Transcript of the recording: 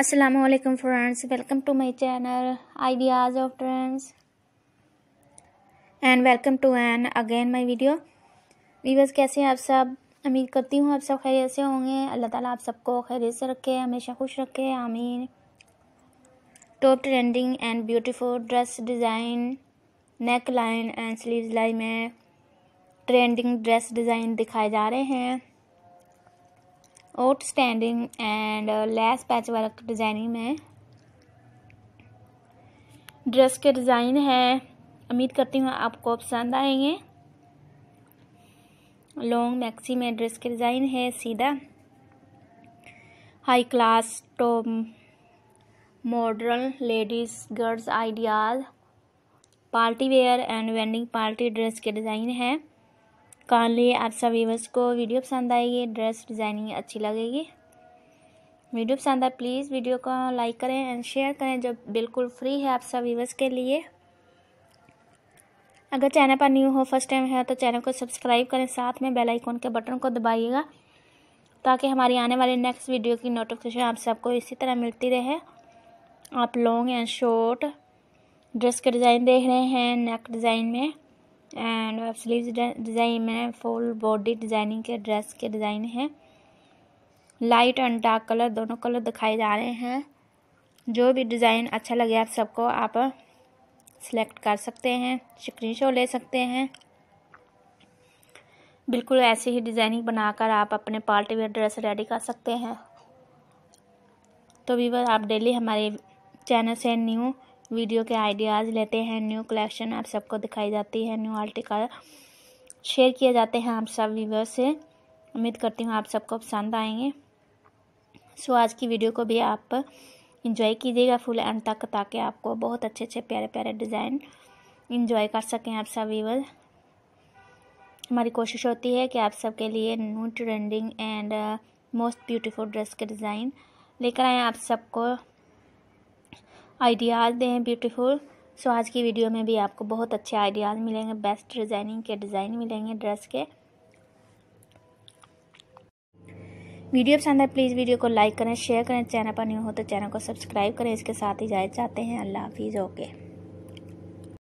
Aslam friends welcome to my channel ideas of trends and welcome to an again my video viewers कैसे हैं आप सब उम्मीद करती हूँ आप सब खैरियत से होंगे अल्लाह ताला आप सबको खैरियत से रखे हमेशा खुश रखे आमीन top trending and beautiful dress design neck line and sleeve line में ट्रेंडिंग ड्रेस डिज़ाइन दिखाए जा रहे हैं outstanding and lace patch work designing में ड्रेस के डिज़ाइन है उम्मीद करती हूँ आपको पसंद आएंगे लॉन्ग मैक्सी में ड्रेस के डिज़ाइन है सीधा high class top modern ladies girls ideas party wear and wedding party dress के डिज़ाइन है लिए आप सब व्यूवर्स को वीडियो पसंद आएगी ड्रेस डिज़ाइनिंग अच्छी लगेगी वीडियो पसंद आए प्लीज़ वीडियो को लाइक करें एंड शेयर करें जो बिल्कुल फ्री है आप सब व्यूवर्स के लिए अगर चैनल पर न्यू हो फर्स्ट टाइम है तो चैनल को सब्सक्राइब करें साथ में बेल आइकॉन के बटन को दबाइएगा ताकि हमारी आने वाली नेक्स्ट वीडियो की नोटिफिकेशन आप सबको इसी तरह मिलती रहे आप लॉन्ग एंड शॉर्ट ड्रेस के डिज़ाइन देख रहे हैं नेक डिज़ाइन में एंड वेब स्लीव डिज़ाइन में फुल बॉडी डिज़ाइनिंग के ड्रेस के डिज़ाइन हैं लाइट एंड डार्क कलर दोनों कलर दिखाए जा रहे हैं जो भी डिज़ाइन अच्छा लगे आप सबको आप सिलेक्ट कर सकते हैं स्क्रीन ले सकते हैं बिल्कुल ऐसे ही डिज़ाइनिंग बनाकर आप अपने पार्टी वेयर ड्रेस रेडी कर सकते हैं तो वीवर आप डेली हमारे चैनल से न्यू वीडियो के आइडियाज़ लेते हैं न्यू कलेक्शन आप सबको दिखाई जाती है न्यू आर्टिकल शेयर किए जाते हैं आप सब व्यूवर से उम्मीद करती हूँ आप सबको पसंद आएंगे सो आज की वीडियो को भी आप इंजॉय कीजिएगा फुल एंड तक ताकि आपको बहुत अच्छे अच्छे प्यारे प्यारे डिज़ाइन इंजॉय कर सकें आप सब व्यूवर हमारी कोशिश होती है कि आप सबके लिए new trending and most beautiful dress के डिज़ाइन लेकर आएँ आप सबको आइडियाज़ दें ब्यूटीफुल सो आज की वीडियो में भी आपको बहुत अच्छे आइडियाज़ मिलेंगे बेस्ट डिज़ाइनिंग के डिज़ाइन मिलेंगे ड्रेस के वीडियो पसंद है प्लीज़ वीडियो को लाइक करें शेयर करें चैनल पर न्यू हो तो चैनल को सब्सक्राइब करें इसके साथ ही जाए चाहते हैं अल्लाह हाफिज़ ओके